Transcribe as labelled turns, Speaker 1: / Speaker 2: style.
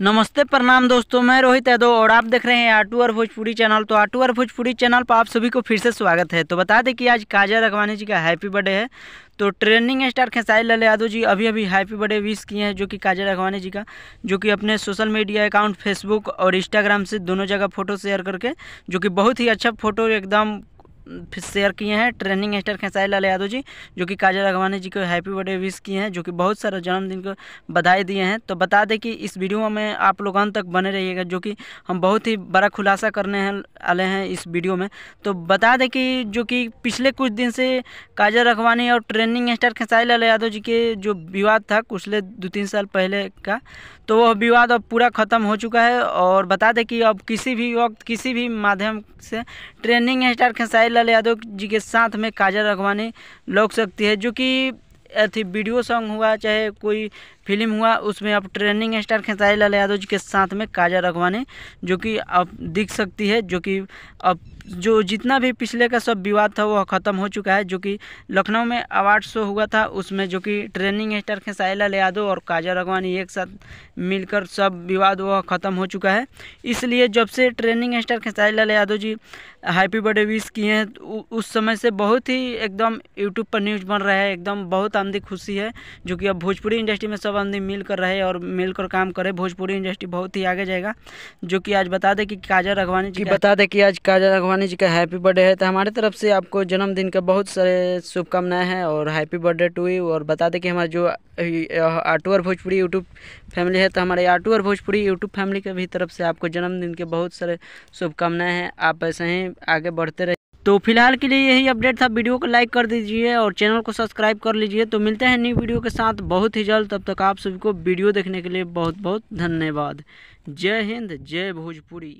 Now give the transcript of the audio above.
Speaker 1: नमस्ते प्रणाम दोस्तों मैं रोहित यादव और आप देख रहे हैं आटू और भोजपुरी चैनल तो आटू और भोजपुरी चैनल पर आप सभी को फिर से स्वागत है तो बता दें कि आज काजल रघवानी जी का हैप्पी बर्थडे है तो ट्रेंडिंग स्टार खेसारी लाल यादव जी अभी अभी हैप्पी बर्थडे विश किए हैं जो कि काजल रघवानी जी का जो कि अपने सोशल मीडिया अकाउंट फेसबुक और इंस्टाग्राम से दोनों जगह फ़ोटो शेयर करके जो कि बहुत ही अच्छा फोटो एकदम फिर शेयर किए हैं ट्रेनिंग स्टार खेसारी लाल यादव जी जो कि काजल अगवानी जी को हैप्पी बर्थडे विश किए हैं जो कि बहुत सारे जन्मदिन को बधाई दिए हैं तो बता दें कि इस वीडियो में आप लोग अंत तक बने रहिएगा जो कि हम बहुत ही बड़ा खुलासा करने हैं आए हैं इस वीडियो में तो बता दें कि जो कि पिछले कुछ दिन से काजल अगवानी और ट्रेनिंग स्टार खेसारी लाल यादव जी के जो विवाद था पिछले दो तीन साल पहले का तो वह विवाद अब पूरा ख़त्म हो चुका है और बता दें कि अब किसी भी वक्त किसी भी माध्यम से ट्रेनिंग स्टार खेसारी लाल यादव जी के साथ में काजल रखवानी लौट सकती है जो कि अथी वीडियो सॉन्ग हुआ चाहे कोई फिल्म हुआ उसमें अब ट्रेनिंग स्टार खेसारी लाल यादव जी के साथ में काजा रखवानी जो कि अब दिख सकती है जो कि अब जो जितना भी पिछले का सब विवाद था वह ख़त्म हो चुका है जो कि लखनऊ में अवार्ड शो हुआ था उसमें जो कि ट्रेनिंग स्टार खेसारी लाल यादव और काजा रगवानी एक साथ मिलकर सब विवाद वह ख़त्म हो चुका है इसलिए जब से trending star Khesari Lal Yadav ji happy birthday wish किए हैं उस समय से बहुत ही एकदम यूट्यूब पर न्यूज़ बन रहा है एकदम बहुत आमदी खुशी है जो कि अब भोजपुरी इंडस्ट्री में सब आमदी मिलकर रहे और मिलकर काम करे भोजपुरी इंडस्ट्री बहुत ही आगे जाएगा जो कि आज बता दें कि काजल रघवानी जी बता दें कि आज काजल रघवानी जी का हैप्पी बर्थडे है तो हमारे तरफ से आपको जन्मदिन का बहुत सारे शुभकामनाएं हैं और हैप्पी बर्थडे टू यू और बता दें कि हमारा जो आटू और भोजपुरी यूट्यूब फैमिली है तो हमारे आटू और भोजपुरी यूट्यूब फैमिली के भी तरफ से आपको जन्मदिन के बहुत सारे शुभकामनाएं हैं आप ऐसे ही आगे बढ़ते रहे तो फिलहाल के लिए यही अपडेट था वीडियो को लाइक कर दीजिए और चैनल को सब्सक्राइब कर लीजिए तो मिलते हैं न्यू वीडियो के साथ बहुत ही जल्द तब तक आप सभी को वीडियो देखने के लिए बहुत बहुत धन्यवाद जय हिंद जय भोजपुरी